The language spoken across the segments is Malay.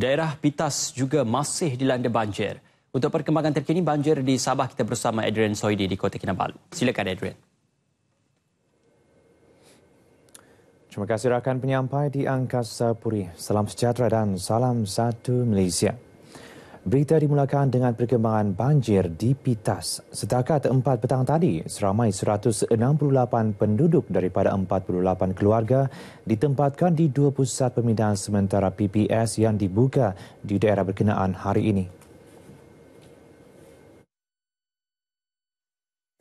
Daerah Pitas juga masih dilanda banjir. Untuk perkembangan terkini banjir di Sabah kita bersama Adrian Soidi di Kota Kinabalu. Silakan Adrian. Terima kasih rakan penyampai di Angkasa Puri. Salam sejahtera dan salam satu Malaysia. Berita dimulakan dengan perkembangan banjir di Pitas. Setakat empat petang tadi, seramai 168 penduduk daripada 48 keluarga ditempatkan di pusat pemindahan sementara PPS yang dibuka di daerah berkenaan hari ini.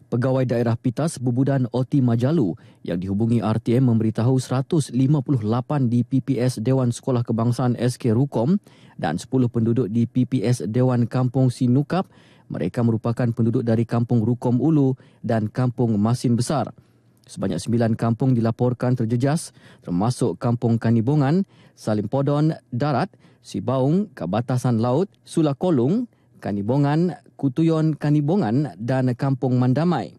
Pegawai Daerah Pitas Bubudan Oti Majalu yang dihubungi RTM memberitahu 158 di PPS Dewan Sekolah Kebangsaan SK Rukom dan 10 penduduk di PPS Dewan Kampung Sinukap mereka merupakan penduduk dari Kampung Rukom Ulu dan Kampung Masin Besar. Sebanyak 9 kampung dilaporkan terjejas termasuk Kampung Kanibongan, Salim Podon, Darat, Sibaung, Kabatasan Laut, Sulakolung Kanibongan, Kutuyon Kanibongan dan Kampung Mandamai.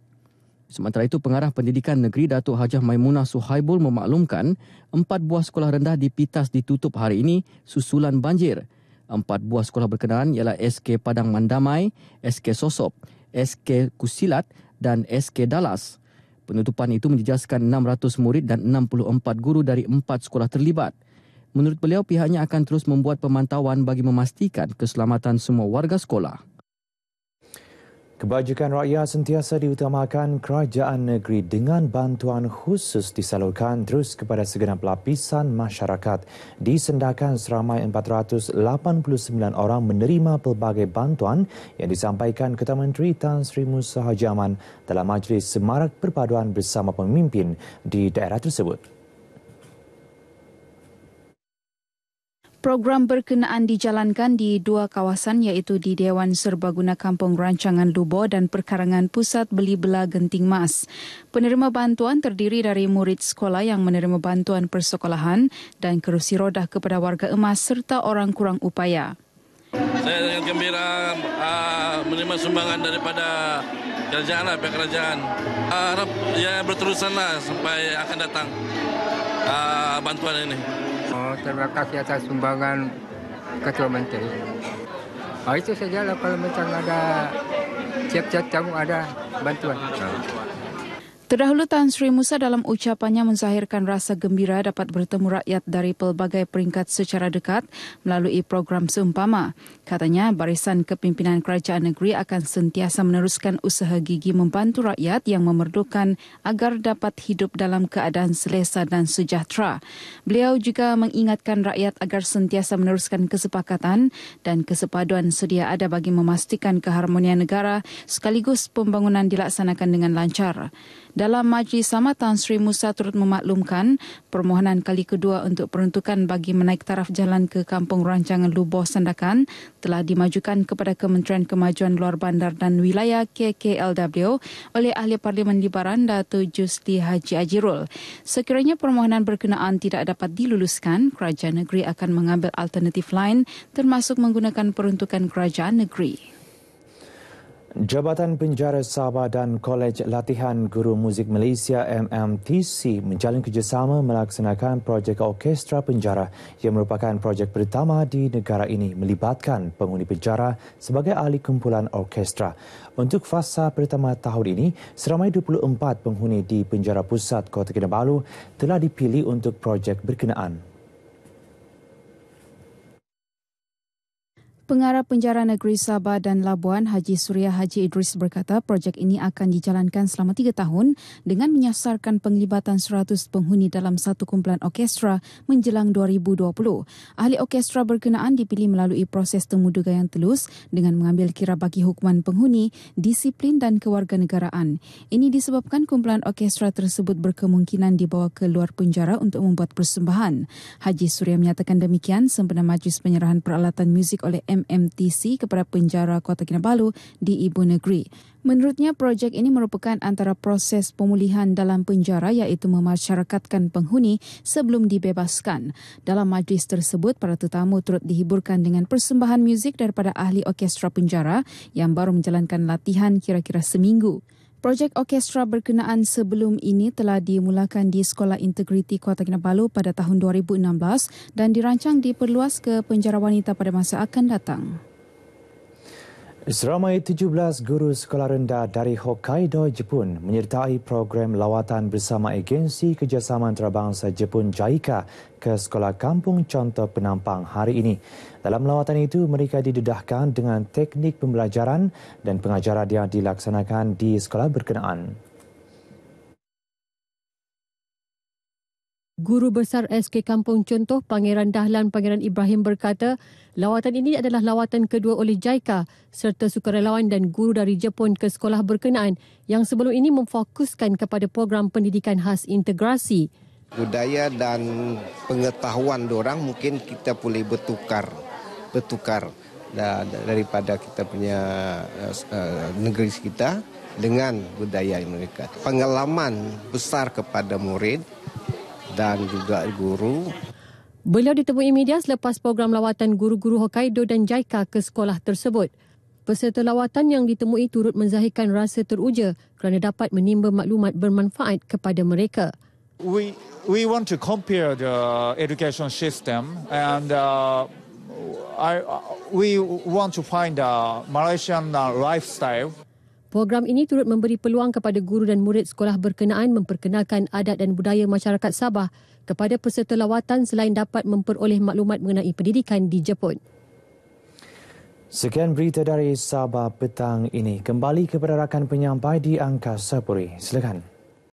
Sementara itu, pengarah pendidikan negeri Datuk Hajah Maimunah Suhaibul memaklumkan empat buah sekolah rendah di Pitas ditutup hari ini susulan banjir. Empat buah sekolah berkenaan ialah SK Padang Mandamai, SK Sosop, SK Kusilat dan SK Dalas. Penutupan itu menjejaskan 600 murid dan 64 guru dari empat sekolah terlibat. Menurut beliau, pihaknya akan terus membuat pemantauan bagi memastikan keselamatan semua warga sekolah. Kebajikan rakyat sentiasa diutamakan kerajaan negeri dengan bantuan khusus disalurkan terus kepada segenap lapisan masyarakat. Disendakan seramai 489 orang menerima pelbagai bantuan yang disampaikan Ketua Menteri Tan Sri Musa Hajaman dalam Majlis Semarak Perpaduan bersama pemimpin di daerah tersebut. Program berkenaan dijalankan di dua kawasan iaitu di Dewan Serbaguna Kampung Rancangan Lubo dan Perkarangan Pusat Beli Bela Genting Mas. Penerima bantuan terdiri dari murid sekolah yang menerima bantuan persekolahan dan kerusi roda kepada warga emas serta orang kurang upaya. Saya dengan gembira uh, menerima sumbangan daripada kerajaan lah, pihak kerajaan. Uh, harap ya berterusanlah lah sampai akan datang uh, bantuan ini. Oh, terima kasih atas sumbangan Ketua Menteri. Oh, itu lah kalau macam ada tiap-tiap tamu ada bantuan. Terdahulu Tan Sri Musa dalam ucapannya menzahirkan rasa gembira dapat bertemu rakyat dari pelbagai peringkat secara dekat melalui program Seumpama. Katanya, barisan kepimpinan kerajaan negeri akan sentiasa meneruskan usaha gigi membantu rakyat yang memerlukan agar dapat hidup dalam keadaan selesa dan sejahtera. Beliau juga mengingatkan rakyat agar sentiasa meneruskan kesepakatan dan kesepaduan sedia ada bagi memastikan keharmonian negara sekaligus pembangunan dilaksanakan dengan lancar. Dalam majlis sama Tan Sri Musa turut memaklumkan permohonan kali kedua untuk peruntukan bagi menaik taraf jalan ke Kampung Rancangan Lubo Sandakan telah dimajukan kepada Kementerian Kemajuan Luar Bandar dan Wilayah KKLW oleh Ahli Parlimen di Baran Datu Justi Haji Ajirul. Sekiranya permohonan berkenaan tidak dapat diluluskan, Kerajaan Negeri akan mengambil alternatif lain termasuk menggunakan peruntukan Kerajaan Negeri. Jabatan Penjara Sabah dan Kolej Latihan Guru Muzik Malaysia MMTC menjalin kerjasama melaksanakan projek orkestra penjara yang merupakan projek pertama di negara ini melibatkan penghuni penjara sebagai ahli kumpulan orkestra. Untuk fasa pertama tahun ini, seramai 24 penghuni di penjara pusat Kota Kinabalu telah dipilih untuk projek berkenaan Pengarah Penjara Negeri Sabah dan Labuan Haji Surya Haji Idris berkata projek ini akan dijalankan selama tiga tahun dengan menyasarkan penglibatan 100 penghuni dalam satu kumpulan orkestra menjelang 2020. Ahli orkestra berkenaan dipilih melalui proses temuduga yang telus dengan mengambil kira bagi hukuman penghuni, disiplin dan kewarganegaraan. Ini disebabkan kumpulan orkestra tersebut berkemungkinan dibawa ke luar penjara untuk membuat persembahan. Haji Surya menyatakan demikian sempena majlis penyerahan peralatan muzik oleh M MMTC kepada penjara Kota Kinabalu di Ibu Negeri. Menurutnya, projek ini merupakan antara proses pemulihan dalam penjara iaitu memasyarakatkan penghuni sebelum dibebaskan. Dalam majlis tersebut, para tetamu turut dihiburkan dengan persembahan muzik daripada ahli orkestra penjara yang baru menjalankan latihan kira-kira seminggu. Projek orkestra berkenaan sebelum ini telah dimulakan di Sekolah Integriti Kota Kinabalu pada tahun 2016 dan dirancang diperluas ke penjara wanita pada masa akan datang. Seramai 17 guru sekolah rendah dari Hokkaido, Jepun menyertai program lawatan bersama agensi kerjasama antarabangsa Jepun JAIKA ke sekolah kampung contoh penampang hari ini. Dalam lawatan itu, mereka didedahkan dengan teknik pembelajaran dan pengajaran yang dilaksanakan di sekolah berkenaan. Guru Besar SK Kampung Contoh Pangeran Dahlan Pangeran Ibrahim berkata, lawatan ini adalah lawatan kedua oleh JICA serta sukarelawan dan guru dari Jepun ke sekolah berkenaan yang sebelum ini memfokuskan kepada program pendidikan khas integrasi. Budaya dan pengetahuan orang mungkin kita boleh bertukar, bertukar daripada kita punya eh, eh, negeri kita dengan budaya mereka. Pengalaman besar kepada murid dan juga guru. Beliau ditemui media selepas program lawatan guru-guru Hokkaido dan JICA ke sekolah tersebut. Peserta lawatan yang ditemui turut menzahirkan rasa teruja kerana dapat menimba maklumat bermanfaat kepada mereka. We we want to compare the education system and uh, I we want to find a Malaysian uh, lifestyle. Program ini turut memberi peluang kepada guru dan murid sekolah berkenaan memperkenalkan adat dan budaya masyarakat Sabah kepada peserta lawatan selain dapat memperoleh maklumat mengenai pendidikan di Jepun. Sekian berita dari Sabah petang ini. Kembali kepada rakan penyampai di Angkasa Puri. Silakan.